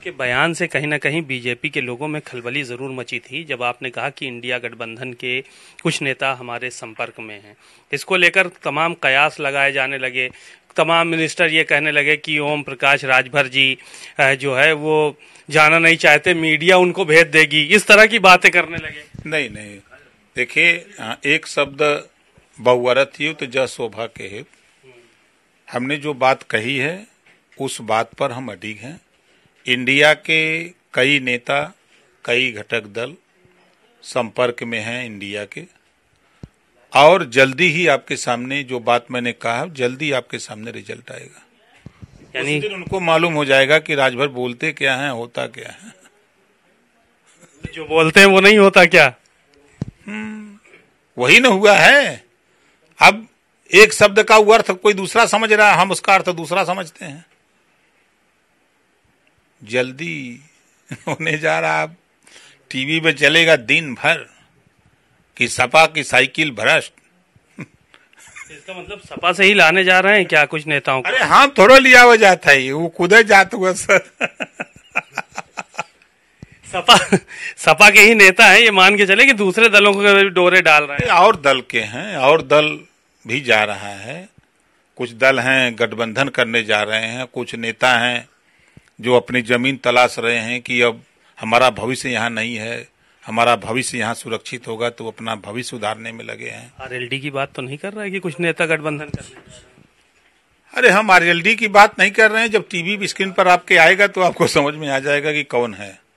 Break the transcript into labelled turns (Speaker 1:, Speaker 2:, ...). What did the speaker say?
Speaker 1: आपके बयान से कहीं ना कहीं बीजेपी के लोगों में खलबली जरूर मची थी जब आपने कहा कि इंडिया गठबंधन के कुछ नेता हमारे संपर्क में हैं इसको लेकर तमाम कयास लगाए जाने लगे तमाम मिनिस्टर ये कहने लगे कि ओम प्रकाश राजभर जी जो है वो जाना नहीं चाहते मीडिया उनको भेज देगी इस तरह की बातें करने लगे नहीं
Speaker 2: नहीं देखिए एक शब्द बहुअरथ युत तो ज शोभा के हित हमने जो बात कही है उस बात पर हम अडिग हैं इंडिया के कई नेता कई घटक दल संपर्क में हैं इंडिया के और जल्दी ही आपके सामने जो बात मैंने कहा जल्दी आपके सामने रिजल्ट आएगा यानी उनको मालूम हो जाएगा कि राजभर बोलते क्या हैं होता क्या है
Speaker 1: जो बोलते हैं वो नहीं होता क्या हम्म, वही ना हुआ
Speaker 2: है अब एक शब्द का अर्थ कोई दूसरा समझ रहा है हम उसका अर्थ दूसरा समझते हैं जल्दी
Speaker 1: होने जा रहा आप
Speaker 2: टीवी पे चलेगा दिन भर
Speaker 1: कि सपा की साइकिल भ्रष्ट तो इसका मतलब सपा से ही लाने जा रहे हैं क्या कुछ नेताओं को अरे हाँ थोड़ा लिया हुआ जाता है वो खुदे जाते हुए सर सपा सपा के ही नेता है ये मान के चले कि दूसरे दलों को डोरे डाल रहे हैं और दल के हैं और दल भी जा रहा है
Speaker 2: कुछ दल हैं गठबंधन करने जा रहे हैं कुछ नेता हैं जो अपनी जमीन तलाश रहे हैं कि अब हमारा भविष्य यहाँ नहीं है हमारा भविष्य यहाँ सुरक्षित
Speaker 1: होगा तो अपना भविष्य सुधारने में लगे हैं आरएलडी की बात तो नहीं कर रहा है कि कुछ नेता गठबंधन कर रहे हैं
Speaker 2: अरे हम आरएलडी की बात नहीं कर रहे हैं जब टीवी स्क्रीन पर आपके आएगा तो आपको समझ में आ जाएगा कि कौन है